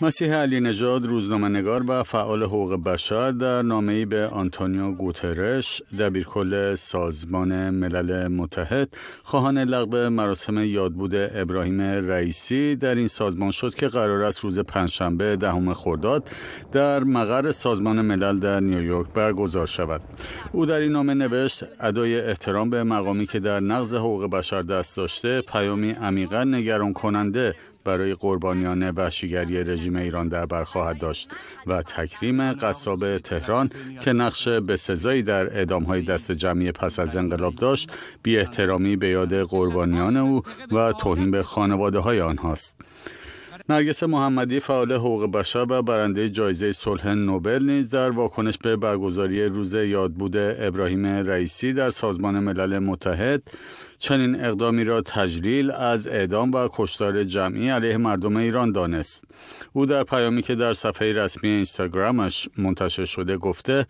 مسیح علی نجاد نگار و فعال حقوق بشر در ای به آنتونیو گوترش دبیرکل سازمان ملل متحد خواهان لغو مراسم یادبود ابراهیم رئیسی در این سازمان شد که قرار است روز پنجشنبه دهم خرداد در مقر سازمان ملل در نیویورک برگزار شود او در این نامه نوشت ادای احترام به مقامی که در نقض حقوق بشر دست داشته پیامی عمیقا نگران کننده برای قربانیان وحشیگری رژیم ایران در بر خواهد داشت و تکریم قصاب تهران که نقش به سزایی در اعدامهای دست جمعی پس از انقلاب داشت بی احترامی به یاد قربانیان او و توهین به خانواده های آنهاست. نرگس محمدی فعال حقوق بشر و برنده جایزه صلح نوبل نیز در واکنش به برگزاری روز یادبود ابراهیم رئیسی در سازمان ملل متحد چنین اقدامی را تجلیل از اعدام و کشتار جمعی علیه مردم ایران دانست او در پیامی که در صفحه رسمی اینستاگرامش منتشر شده گفته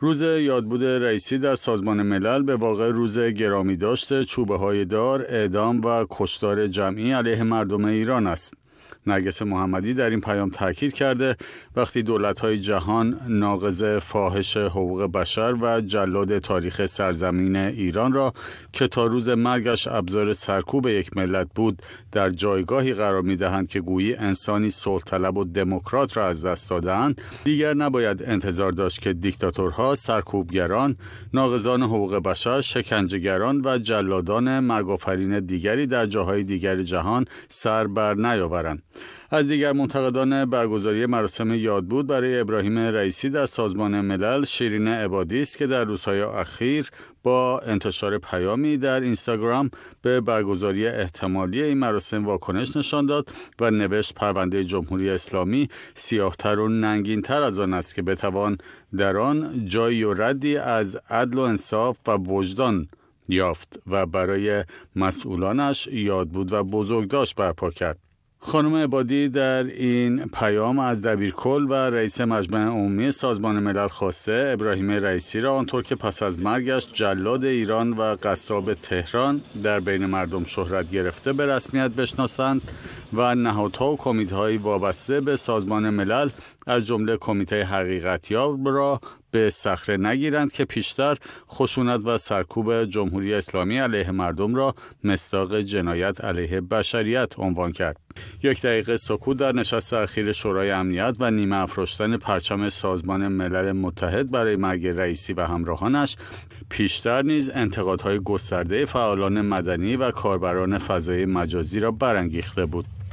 روز یادبود رئیسی در سازمان ملل به واقع روز گرامی داشته چوبه های دار، اعدام و کشتار جمعی علیه مردم ایران است. نرگس محمدی در این پیام تاکید کرده وقتی های جهان ناقض فاحش حقوق بشر و جلاد تاریخ سرزمین ایران را که تا روز مرگش ابزار سرکوب یک ملت بود در جایگاهی قرار می دهند که گویی انسانی صلحطلب و دموکرات را از دست دادند دیگر نباید انتظار داشت که دیکتاتورها سرکوبگران ناقضان حقوق بشر شکنجهگران و جلادان مرگآفرین دیگری در جاهای دیگر جهان سر بر نیاورند از دیگر منتقدان برگزاری مراسم یادبود برای ابراهیم رئیسی در سازمان ملل شیرین عبادی است که در روزهای اخیر با انتشار پیامی در اینستاگرام به برگزاری احتمالی این مراسم واکنش نشان داد و نوشت پرونده جمهوری اسلامی سیاهتر و ننگینتر از آن است که بتوان در آن جایی و ردی از عدل و انصاف و وجدان یافت و برای مسئولانش یاد بود و بزرگداشت برپا کرد خانم عبادی در این پیام از دبیرکل و رئیس مجمع عمومی سازمان ملل خواسته ابراهیم رئیسی را آنطور که پس از مرگش جلاد ایران و قصاب تهران در بین مردم شهرت گرفته به رسمیت بشناسند و نهادها و کمیته‌های وابسته به سازمان ملل از جمله کمیته حقیقتیاب را به صخره نگیرند که پیشتر خشونت و سرکوب جمهوری اسلامی علیه مردم را مصداق جنایت علیه بشریت عنوان کرد یک دقیقه سکوت در نشست اخیر شورای امنیت و نیمه افراشتن پرچم سازمان ملل متحد برای مرگ رئیسی و همراهانش پیشتر نیز انتقادهای گسترده فعالان مدنی و کاربران فضای مجازی را برانگیخته بود